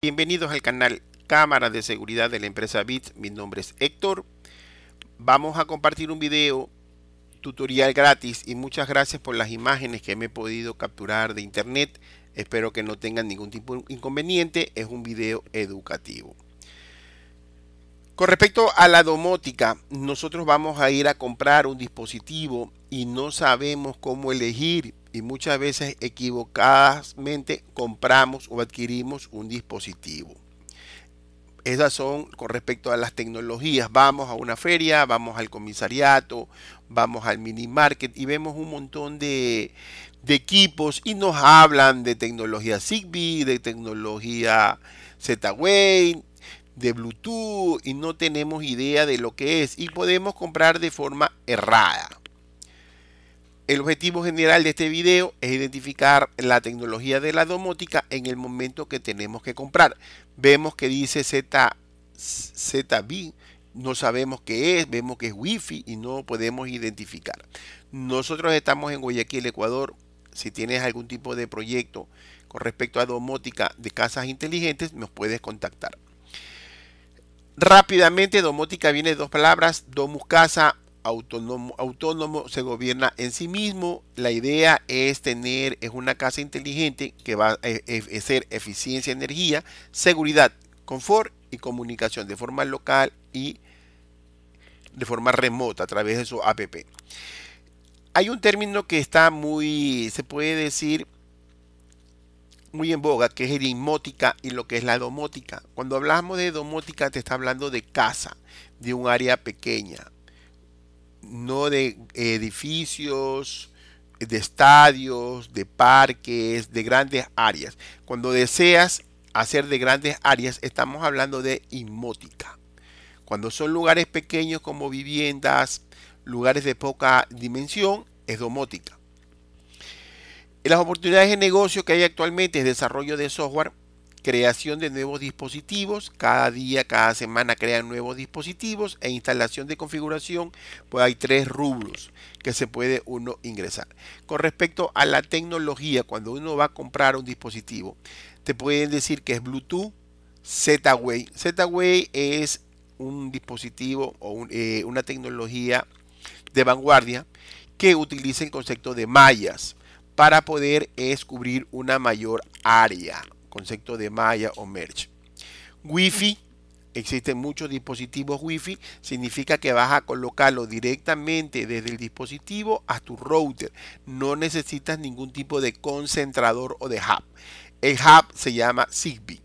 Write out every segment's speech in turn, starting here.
Bienvenidos al canal Cámara de Seguridad de la empresa bits Mi nombre es Héctor. Vamos a compartir un video tutorial gratis y muchas gracias por las imágenes que me he podido capturar de internet. Espero que no tengan ningún tipo de inconveniente. Es un video educativo. Con respecto a la domótica, nosotros vamos a ir a comprar un dispositivo y no sabemos cómo elegir y muchas veces equivocadamente compramos o adquirimos un dispositivo. Esas son con respecto a las tecnologías. Vamos a una feria, vamos al comisariato, vamos al mini market y vemos un montón de, equipos y nos hablan de tecnología Zigbee, de tecnología Z-Wave, de Bluetooth y no tenemos idea de lo que es y podemos comprar de forma errada. El objetivo general de este video es identificar la tecnología de la domótica en el momento que tenemos que comprar. Vemos que dice Z, ZB, no sabemos qué es, vemos que es Wi-Fi y no podemos identificar. Nosotros estamos en Guayaquil, Ecuador. Si tienes algún tipo de proyecto con respecto a domótica de casas inteligentes, nos puedes contactar. Rápidamente, domótica viene de dos palabras, domus casa, autónomo, autónomo, se gobierna en sí mismo. La idea es tener es una casa inteligente que va a eh, eh, ser eficiencia, energía, seguridad, confort y comunicación de forma local y de forma remota a través de su app. Hay un término que está muy, se puede decir, muy en boga, que es el y lo que es la domótica. Cuando hablamos de domótica te está hablando de casa, de un área pequeña, no de edificios, de estadios, de parques, de grandes áreas. Cuando deseas hacer de grandes áreas, estamos hablando de inmótica. Cuando son lugares pequeños como viviendas, lugares de poca dimensión, es domótica. Las oportunidades de negocio que hay actualmente es desarrollo de software, creación de nuevos dispositivos, cada día, cada semana crean nuevos dispositivos e instalación de configuración, pues hay tres rubros que se puede uno ingresar. Con respecto a la tecnología, cuando uno va a comprar un dispositivo, te pueden decir que es Bluetooth, Z-Way. Z-Way es un dispositivo o eh, una tecnología de vanguardia que utiliza el concepto de mallas para poder cubrir una mayor área concepto de malla o merge. Wi-Fi, existen muchos dispositivos Wi-Fi, significa que vas a colocarlo directamente desde el dispositivo a tu router. No necesitas ningún tipo de concentrador o de hub. El hub se llama Zigbee.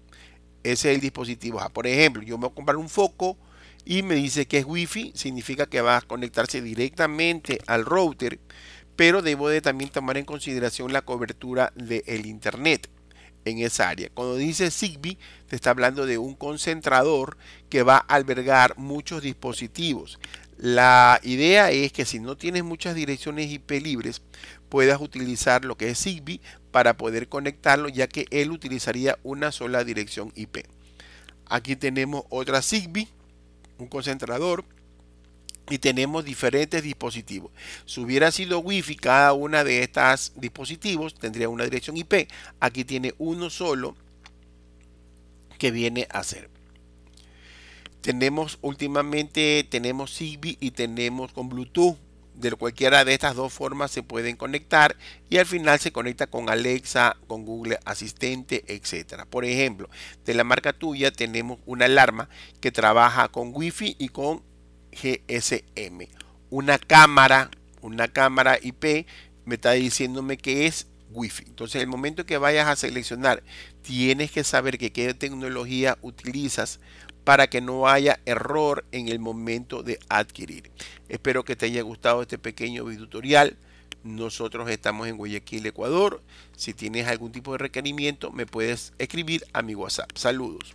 Ese es el dispositivo Por ejemplo, yo me voy a comprar un foco y me dice que es Wi-Fi, significa que va a conectarse directamente al router, pero debo de también tomar en consideración la cobertura del internet en esa área. Cuando dice Zigbee, te está hablando de un concentrador que va a albergar muchos dispositivos. La idea es que si no tienes muchas direcciones IP libres, puedas utilizar lo que es Zigbee para poder conectarlo, ya que él utilizaría una sola dirección IP. Aquí tenemos otra Zigbee, un concentrador y tenemos diferentes dispositivos. Si hubiera sido Wi-Fi, cada una de estas dispositivos tendría una dirección IP. Aquí tiene uno solo que viene a ser. Tenemos últimamente, tenemos Zigbee y tenemos con Bluetooth. De cualquiera de estas dos formas se pueden conectar y al final se conecta con Alexa, con Google Asistente, etcétera. Por ejemplo, de la marca tuya tenemos una alarma que trabaja con Wi-Fi y con GSM. Una cámara, una cámara IP me está diciéndome que es wifi Entonces, el momento que vayas a seleccionar, tienes que saber que qué tecnología utilizas para que no haya error en el momento de adquirir. Espero que te haya gustado este pequeño video tutorial. Nosotros estamos en Guayaquil, Ecuador. Si tienes algún tipo de requerimiento, me puedes escribir a mi WhatsApp. Saludos.